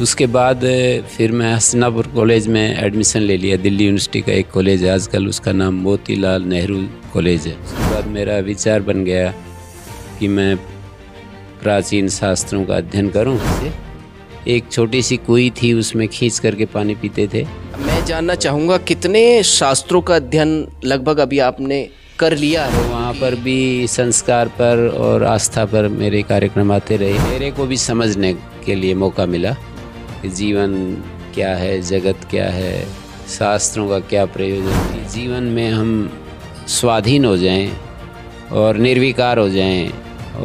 उसके बाद फिर मैं हसनापुर कॉलेज में एडमिशन ले लिया दिल्ली यूनिवर्सिटी का एक कॉलेज है आजकल उसका नाम मोतीलाल नेहरू कॉलेज है उसके बाद मेरा विचार बन गया कि मैं प्राचीन शास्त्रों का अध्ययन करूं एक छोटी सी कुई थी उसमें खींच करके पानी पीते थे मैं जानना चाहूँगा कितने शास्त्रों का अध्ययन लगभग अभी आपने कर लिया है तो वहाँ पर भी संस्कार पर और आस्था पर मेरे कार्यक्रम आते रहे मेरे को भी समझने के लिए मौका मिला कि जीवन क्या है जगत क्या है शास्त्रों का क्या प्रयोजन है जीवन में हम स्वाधीन हो जाएं और निर्विकार हो जाएं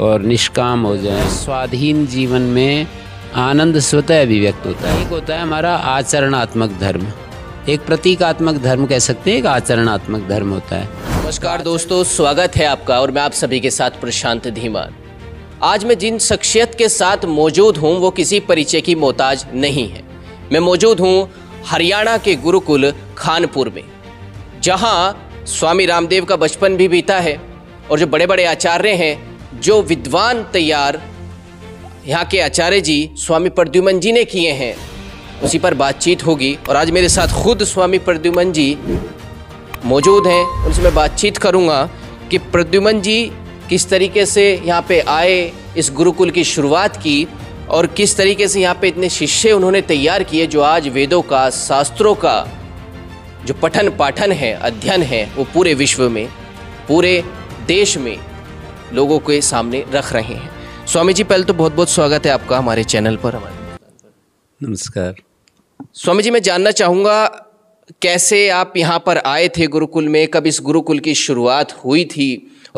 और निष्काम हो जाएं स्वाधीन जीवन में आनंद स्वतः अभिव्यक्त होता है एक होता है हमारा आचरणात्मक धर्म एक प्रतीकात्मक धर्म कह सकते हैं एक आचरणात्मक धर्म होता है नमस्कार दोस्तों स्वागत है आपका और मैं आप सभी के साथ प्रशांत धीमान आज मैं जिन शख्सियत के साथ मौजूद हूँ वो किसी परिचय की मोहताज नहीं है मैं मौजूद हूँ हरियाणा के गुरुकुल खानपुर में जहाँ स्वामी रामदेव का बचपन भी बीता है और जो बड़े बड़े आचार्य हैं जो विद्वान तैयार यहाँ के आचार्य जी स्वामी प्रद्युमन जी ने किए हैं उसी पर बातचीत होगी और आज मेरे साथ खुद स्वामी प्रद्युमन जी मौजूद हैं उनसे मैं बातचीत करूँगा कि प्रद्युमन जी किस तरीके से यहाँ पे आए इस गुरुकुल की शुरुआत की और किस तरीके से यहाँ पे इतने शिष्य उन्होंने तैयार किए जो आज वेदों का शास्त्रों का जो पठन पाठन है अध्ययन है वो पूरे विश्व में पूरे देश में लोगों के सामने रख रहे हैं स्वामी जी पहले तो बहुत बहुत स्वागत है आपका हमारे चैनल पर हमारे नमस्कार स्वामी जी मैं जानना चाहूँगा कैसे आप यहाँ पर आए थे गुरुकुल में कब इस गुरुकुल की शुरुआत हुई थी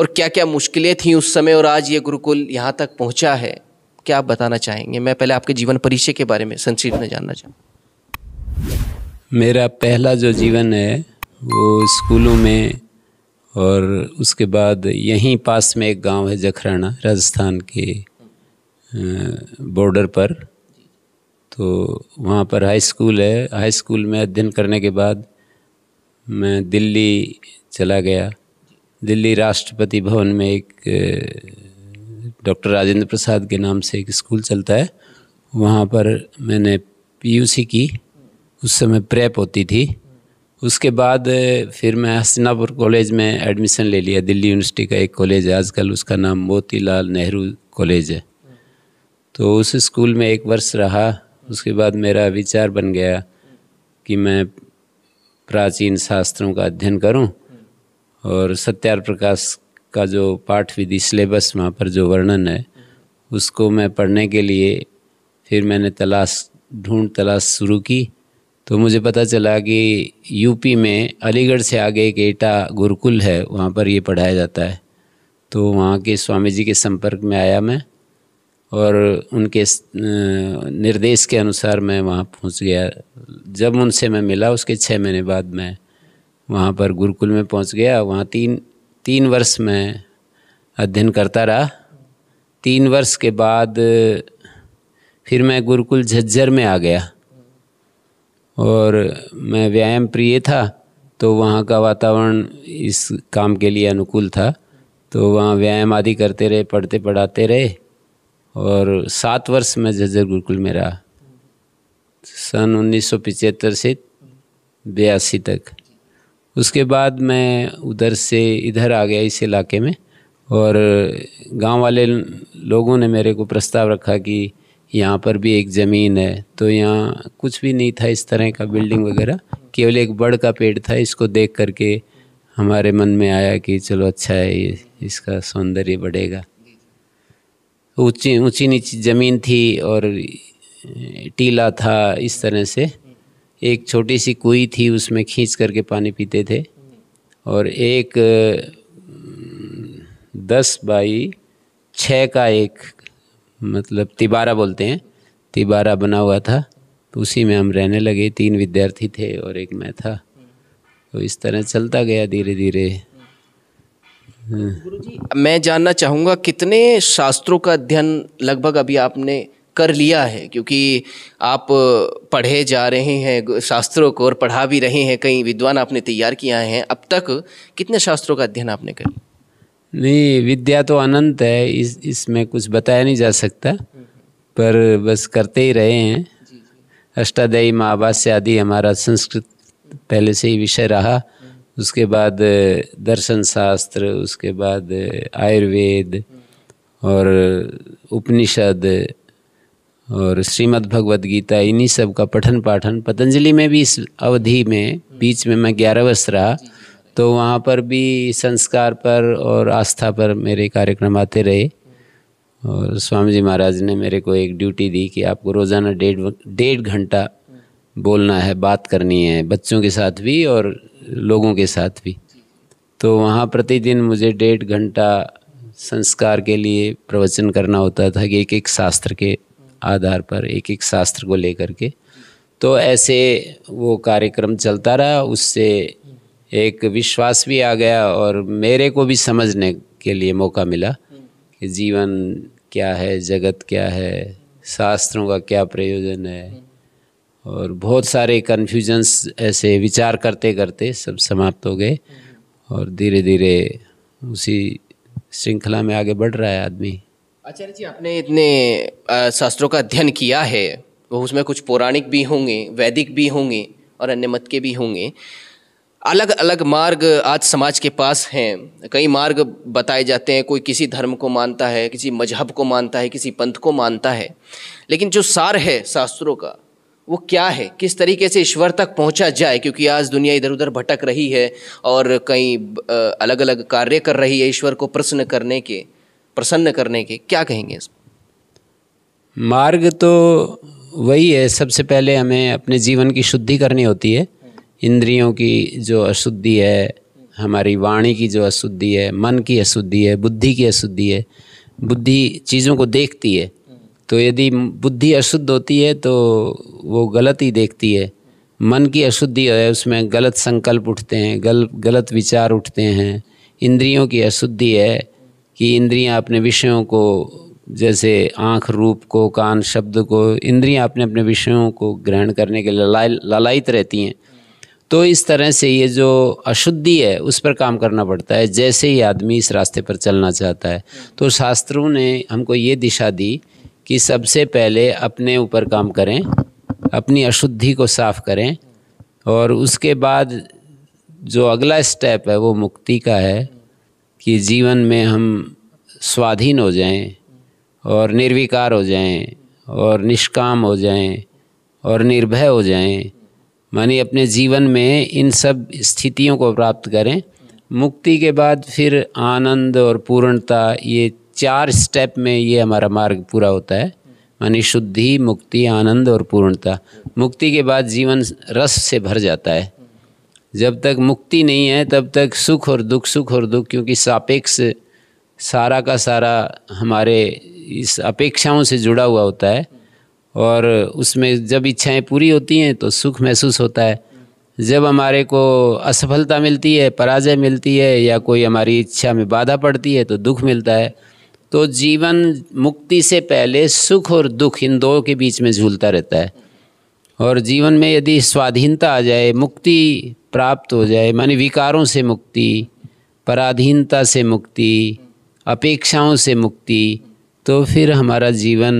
और क्या क्या मुश्किलें थीं उस समय और आज ये गुरुकुल यहाँ तक पहुँचा है क्या आप बताना चाहेंगे मैं पहले आपके जीवन परिचय के बारे में संक्षिप्त में जानना चाहूँगा मेरा पहला जो जीवन है वो स्कूलों में और उसके बाद यहीं पास में एक गांव है जखराना राजस्थान के बॉर्डर पर तो वहाँ पर हाई स्कूल है हाई स्कूल में अध्ययन करने के बाद मैं दिल्ली चला गया दिल्ली राष्ट्रपति भवन में एक डॉक्टर राजेंद्र प्रसाद के नाम से एक स्कूल चलता है वहाँ पर मैंने पीयूसी की उस समय प्रेप होती थी उसके बाद फिर मैं हस्तिनापुर कॉलेज में एडमिशन ले लिया दिल्ली यूनिवर्सिटी का एक कॉलेज है आजकल उसका नाम मोतीलाल नेहरू कॉलेज है तो उस स्कूल में एक वर्ष रहा उसके बाद मेरा विचार बन गया कि मैं प्राचीन शास्त्रों का अध्ययन करूं और सत्यार प्रकाश का जो पाठ विधि सिलेबस वहाँ पर जो वर्णन है उसको मैं पढ़ने के लिए फिर मैंने तलाश ढूंढ तलाश शुरू की तो मुझे पता चला कि यूपी में अलीगढ़ से आगे एक एटा गुरुकुल है वहाँ पर ये पढ़ाया जाता है तो वहाँ के स्वामी जी के संपर्क में आया मैं और उनके निर्देश के अनुसार मैं वहाँ पहुँच गया जब उनसे मैं मिला उसके छः महीने बाद मैं वहाँ पर गुरुकुल में पहुँच गया वहाँ तीन तीन वर्ष में अध्ययन करता रहा तीन वर्ष के बाद फिर मैं गुरुकुल झज्जर में आ गया और मैं व्यायाम प्रिय था तो वहाँ का वातावरण इस काम के लिए अनुकूल था तो वहाँ व्यायाम आदि करते रहे पढ़ते पढ़ाते रहे और सात वर्ष में झज्जर गुरुकुल में रहा सन उन्नीस से बयासी तक उसके बाद मैं उधर से इधर आ गया इस इलाके में और गांव वाले लोगों ने मेरे को प्रस्ताव रखा कि यहाँ पर भी एक ज़मीन है तो यहाँ कुछ भी नहीं था इस तरह का बिल्डिंग वगैरह केवल एक बड़ का पेड़ था इसको देख करके हमारे मन में आया कि चलो अच्छा है ये इसका सौंदर्य बढ़ेगा ऊंची ऊंची नीची ज़मीन थी और टीला था इस तरह से एक छोटी सी कुई थी उसमें खींच करके पानी पीते थे और एक दस बाई छ का एक मतलब तिबारा बोलते हैं तिबारा बना हुआ था तो उसी में हम रहने लगे तीन विद्यार्थी थे और एक मैं था तो इस तरह चलता गया धीरे धीरे हम्म। मैं जानना चाहूँगा कितने शास्त्रों का अध्ययन लगभग अभी आपने कर लिया है क्योंकि आप पढ़े जा रहे हैं शास्त्रों को और पढ़ा भी रहे हैं कई विद्वान आपने तैयार किया है अब तक कितने शास्त्रों का अध्ययन आपने कर नहीं विद्या तो अनंत है इस इसमें कुछ बताया नहीं जा सकता पर बस करते ही रहे हैं अष्टादयी महावास्य आदि हमारा संस्कृत पहले से ही विषय रहा उसके बाद दर्शन शास्त्र उसके बाद आयुर्वेद और उपनिषद और श्रीमद् भगवद गीता इन्हीं सब का पठन पाठन पतंजलि में भी इस अवधि में बीच में मैं ग्यारह वर्ष रहा तो वहाँ पर भी संस्कार पर और आस्था पर मेरे कार्यक्रम आते रहे और स्वामी जी महाराज ने मेरे को एक ड्यूटी दी कि आपको रोज़ाना डेढ़ डेढ़ घंटा बोलना है बात करनी है बच्चों के साथ भी और लोगों के साथ भी तो वहाँ प्रतिदिन मुझे डेढ़ घंटा संस्कार के लिए प्रवचन करना होता था कि एक एक शास्त्र के आधार पर एक एक शास्त्र को लेकर के तो ऐसे वो कार्यक्रम चलता रहा उससे एक विश्वास भी आ गया और मेरे को भी समझने के लिए मौका मिला कि जीवन क्या है जगत क्या है शास्त्रों का क्या प्रयोजन है और बहुत सारे कन्फ्यूजन्स ऐसे विचार करते करते सब समाप्त हो गए और धीरे धीरे उसी श्रृंखला में आगे बढ़ रहा है आदमी आचार्य जी आपने इतने शास्त्रों का अध्ययन किया है वो उसमें कुछ पौराणिक भी होंगे वैदिक भी होंगे और अन्य मत के भी होंगे अलग अलग मार्ग आज समाज के पास हैं कई मार्ग बताए जाते हैं कोई किसी धर्म को मानता है किसी मजहब को मानता है किसी पंथ को मानता है लेकिन जो सार है शास्त्रों का वो क्या है किस तरीके से ईश्वर तक पहुंचा जाए क्योंकि आज दुनिया इधर उधर भटक रही है और कई अलग अलग कार्य कर रही है ईश्वर को प्रश्न करने के प्रसन्न करने के क्या कहेंगे इस मार्ग तो वही है सबसे पहले हमें अपने जीवन की शुद्धि करनी होती है इंद्रियों की जो अशुद्धि है हमारी वाणी की जो अशुद्धि है मन की अशुद्धि है बुद्धि की अशुद्धि है बुद्धि चीज़ों को देखती है तो यदि बुद्धि अशुद्ध होती है तो वो गलत ही देखती है मन की अशुद्धि है उसमें गलत संकल्प उठते हैं गल गलत विचार उठते हैं इंद्रियों की अशुद्धि है कि इंद्रियां अपने विषयों को जैसे आँख रूप को कान शब्द को इंद्रियां अपने अपने विषयों को ग्रहण करने के लिए ललायित रहती हैं तो इस तरह से ये जो अशुद्धि है उस पर काम करना पड़ता है जैसे ही आदमी इस रास्ते पर चलना चाहता है तो शास्त्रों ने हमको ये दिशा दी कि सबसे पहले अपने ऊपर काम करें अपनी अशुद्धि को साफ करें और उसके बाद जो अगला स्टेप है वो मुक्ति का है कि जीवन में हम स्वाधीन हो जाएं और निर्विकार हो जाएं और निष्काम हो जाएं और निर्भय हो जाएं मानी अपने जीवन में इन सब स्थितियों को प्राप्त करें मुक्ति के बाद फिर आनंद और पूर्णता ये चार स्टेप में ये हमारा मार्ग पूरा होता है मानी शुद्धि मुक्ति आनंद और पूर्णता मुक्ति के बाद जीवन रस से भर जाता है जब तक मुक्ति नहीं है तब तक सुख और दुख सुख और दुख क्योंकि सापेक्ष सारा का सारा हमारे इस अपेक्षाओं से जुड़ा हुआ होता है और उसमें जब इच्छाएं पूरी होती हैं तो सुख महसूस होता है जब हमारे को असफलता मिलती है पराजय मिलती है या कोई हमारी इच्छा में बाधा पड़ती है तो दुख मिलता है तो जीवन मुक्ति से पहले सुख और दुख इन दो के बीच में झूलता रहता है और जीवन में यदि स्वाधीनता आ जाए मुक्ति प्राप्त हो जाए माने विकारों से मुक्ति पराधीनता से मुक्ति अपेक्षाओं से मुक्ति तो फिर हमारा जीवन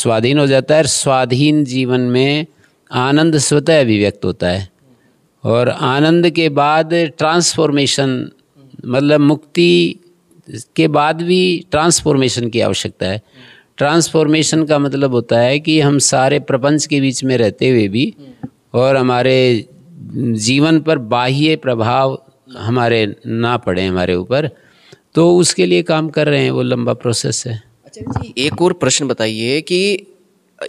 स्वाधीन हो जाता है और स्वाधीन जीवन में आनंद स्वतः अभिव्यक्त होता है और आनंद के बाद ट्रांसफॉर्मेशन मतलब मुक्ति के बाद भी ट्रांसफॉर्मेशन की आवश्यकता है ट्रांसफॉर्मेशन का मतलब होता है कि हम सारे प्रपंच के बीच में रहते हुए भी और हमारे जीवन पर बाह्य प्रभाव हमारे ना पड़े हमारे ऊपर तो उसके लिए काम कर रहे हैं वो लंबा प्रोसेस है अच्छा जी एक और प्रश्न बताइए कि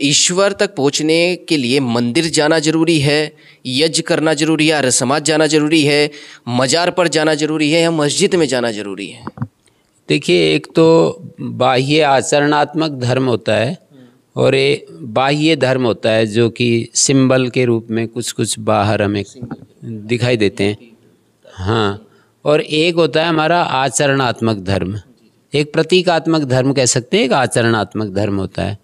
ईश्वर तक पहुंचने के लिए मंदिर जाना जरूरी है यज्ञ करना जरूरी है समाज जाना जरूरी है मज़ार पर जाना जरूरी है या मस्जिद में जाना जरूरी है देखिए एक तो बाह्य आचरणात्मक धर्म होता है और ये बाह्य धर्म होता है जो कि सिंबल के रूप में कुछ कुछ बाहर हमें दिखाई देते हैं हाँ और एक होता है हमारा आचरणात्मक धर्म एक प्रतीकात्मक धर्म कह सकते हैं एक आचरणात्मक धर्म होता है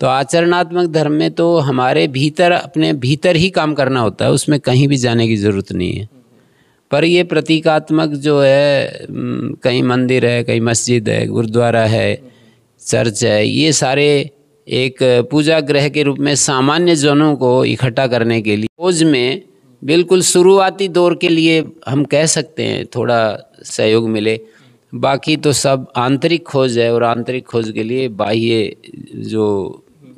तो आचरणात्मक धर्म में तो हमारे भीतर अपने भीतर ही काम करना होता है उसमें कहीं भी जाने की ज़रूरत नहीं है पर ये प्रतीकात्मक जो है कहीं मंदिर है कहीं मस्जिद है गुरुद्वारा है चर्च है ये सारे एक पूजा ग्रह के रूप में सामान्य जनों को इकट्ठा करने के लिए खोज में बिल्कुल शुरुआती दौर के लिए हम कह सकते हैं थोड़ा सहयोग मिले बाकी तो सब आंतरिक खोज है और आंतरिक खोज के लिए बाह्य जो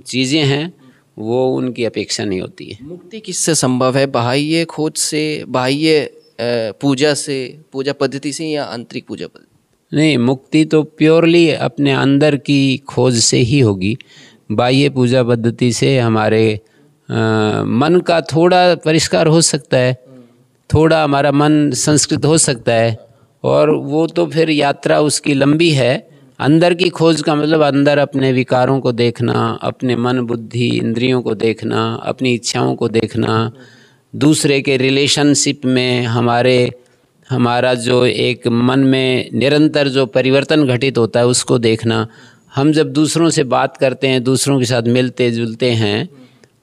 चीज़ें हैं वो उनकी अपेक्षा नहीं होती है मुक्ति किससे संभव है बाह्य खोज से बाह्य पूजा से पूजा पद्धति से या आंतरिक पूजा पद्धति नहीं मुक्ति तो प्योरली अपने अंदर की खोज से ही होगी बाह्य पूजा पद्धति से हमारे आ, मन का थोड़ा परिष्कार हो सकता है थोड़ा हमारा मन संस्कृत हो सकता है और वो तो फिर यात्रा उसकी लंबी है अंदर की खोज का मतलब अंदर अपने विकारों को देखना अपने मन बुद्धि इंद्रियों को देखना अपनी इच्छाओं को देखना दूसरे के रिलेशनशिप में हमारे हमारा जो एक मन में निरंतर जो परिवर्तन घटित होता है उसको देखना हम जब दूसरों से बात करते हैं दूसरों के साथ मिलते जुलते हैं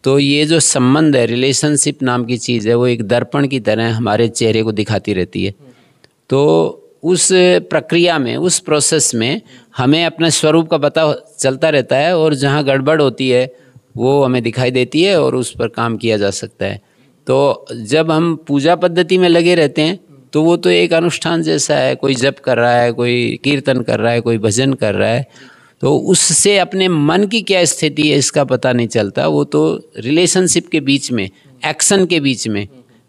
तो ये जो संबंध है रिलेशनशिप नाम की चीज़ है वो एक दर्पण की तरह हमारे चेहरे को दिखाती रहती है तो उस प्रक्रिया में उस प्रोसेस में हमें अपने स्वरूप का पता चलता रहता है और जहाँ गड़बड़ होती है वो हमें दिखाई देती है और उस पर काम किया जा सकता है तो जब हम पूजा पद्धति में लगे रहते हैं तो वो तो एक अनुष्ठान जैसा है कोई जप कर रहा है कोई कीर्तन कर रहा है कोई भजन कर रहा है तो उससे अपने मन की क्या स्थिति है इसका पता नहीं चलता वो तो रिलेशनशिप के बीच में एक्शन के बीच में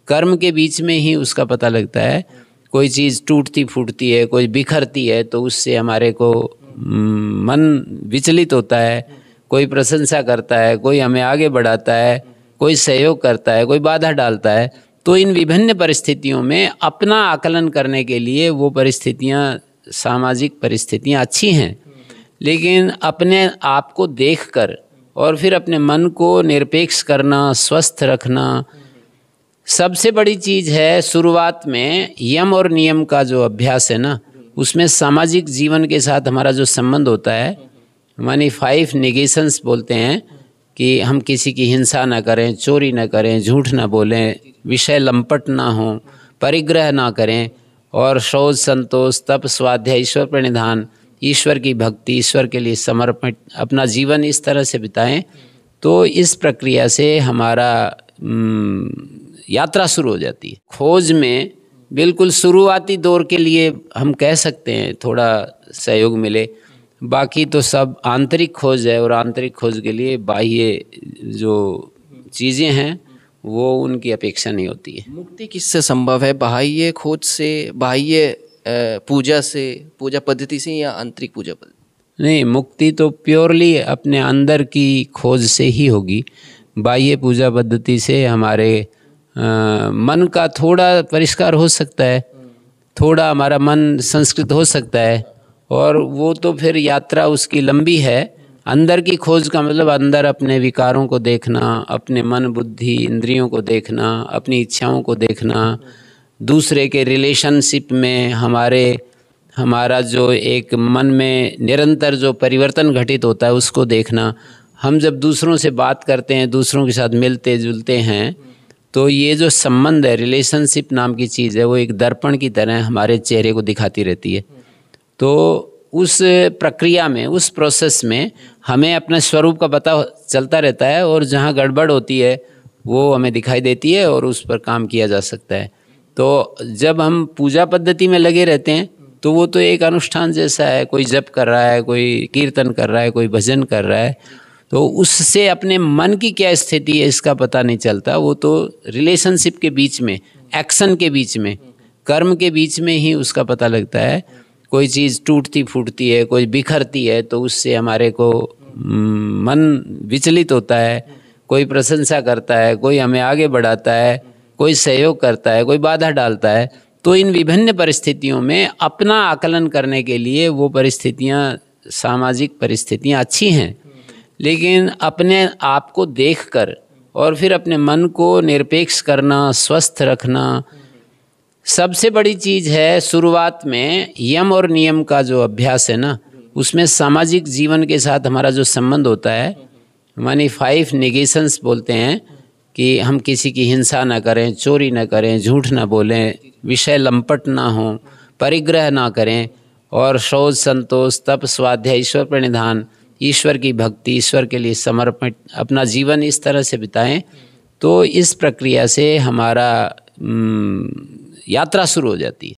कर्म के बीच में ही उसका पता लगता है कोई चीज़ टूटती फूटती है कोई बिखरती है तो उससे हमारे को हम्म, मन विचलित होता है कोई प्रशंसा करता है कोई हमें आगे बढ़ाता है कोई सहयोग करता है कोई बाधा डालता है तो इन विभिन्न परिस्थितियों में अपना आकलन करने के लिए वो परिस्थितियाँ सामाजिक परिस्थितियाँ अच्छी हैं लेकिन अपने आप को देखकर और फिर अपने मन को निरपेक्ष करना स्वस्थ रखना सबसे बड़ी चीज़ है शुरुआत में यम और नियम का जो अभ्यास है ना उसमें सामाजिक जीवन के साथ हमारा जो संबंध होता है मानी फाइव निगेशंस बोलते हैं कि हम किसी की हिंसा ना करें चोरी ना करें झूठ ना बोलें विषय लंपट ना हो परिग्रह ना करें और शोध संतोष तप स्वाध्याय ईश्वर प्रणिधान ईश्वर की भक्ति ईश्वर के लिए समर्पित अपना जीवन इस तरह से बिताएं तो इस प्रक्रिया से हमारा यात्रा शुरू हो जाती है खोज में बिल्कुल शुरुआती दौर के लिए हम कह सकते हैं थोड़ा सहयोग मिले बाकी तो सब आंतरिक खोज है और आंतरिक खोज के लिए बाह्य जो चीज़ें हैं वो उनकी अपेक्षा नहीं होती है मुक्ति किससे संभव है बाह्य खोज से बाह्य पूजा से पूजा पद्धति से या आंतरिक पूजा पद्धति नहीं मुक्ति तो प्योरली अपने अंदर की खोज से ही होगी बाह्य पूजा पद्धति से हमारे आ, मन का थोड़ा परिष्कार हो सकता है थोड़ा हमारा मन संस्कृत हो सकता है और वो तो फिर यात्रा उसकी लंबी है अंदर की खोज का मतलब अंदर अपने विकारों को देखना अपने मन बुद्धि इंद्रियों को देखना अपनी इच्छाओं को देखना दूसरे के रिलेशनशिप में हमारे हमारा जो एक मन में निरंतर जो परिवर्तन घटित होता है उसको देखना हम जब दूसरों से बात करते हैं दूसरों के साथ मिलते जुलते हैं तो ये जो संबंध है रिलेशनशिप नाम की चीज़ है वो एक दर्पण की तरह हमारे चेहरे को दिखाती रहती है तो उस प्रक्रिया में उस प्रोसेस में हमें अपने स्वरूप का पता चलता रहता है और जहाँ गड़बड़ होती है वो हमें दिखाई देती है और उस पर काम किया जा सकता है तो जब हम पूजा पद्धति में लगे रहते हैं तो वो तो एक अनुष्ठान जैसा है कोई जप कर रहा है कोई कीर्तन कर रहा है कोई भजन कर रहा है तो उससे अपने मन की क्या स्थिति है इसका पता नहीं चलता वो तो रिलेशनशिप के बीच में एक्शन के बीच में कर्म के बीच में ही उसका पता लगता है कोई चीज़ टूटती फूटती है कोई बिखरती है तो उससे हमारे को हम्म, मन विचलित होता है कोई प्रशंसा करता है कोई हमें आगे बढ़ाता है कोई सहयोग करता है कोई बाधा डालता है तो इन विभिन्न परिस्थितियों में अपना आकलन करने के लिए वो परिस्थितियाँ सामाजिक परिस्थितियाँ अच्छी हैं लेकिन अपने आप को देख कर और फिर अपने मन को निरपेक्ष करना स्वस्थ रखना सबसे बड़ी चीज़ है शुरुआत में यम और नियम का जो अभ्यास है ना उसमें सामाजिक जीवन के साथ हमारा जो संबंध होता है मानी फाइव निगेशंस बोलते हैं कि हम किसी की हिंसा न करें चोरी न करें झूठ न बोलें विषय लंपट ना हों परिग्रह ना करें और शोध संतोष तप स्वाध्याय ईश्वर प्रणिधान ईश्वर की भक्ति ईश्वर के लिए समर्पित अपना जीवन इस तरह से बिताएं तो इस प्रक्रिया से हमारा यात्रा शुरू हो जाती है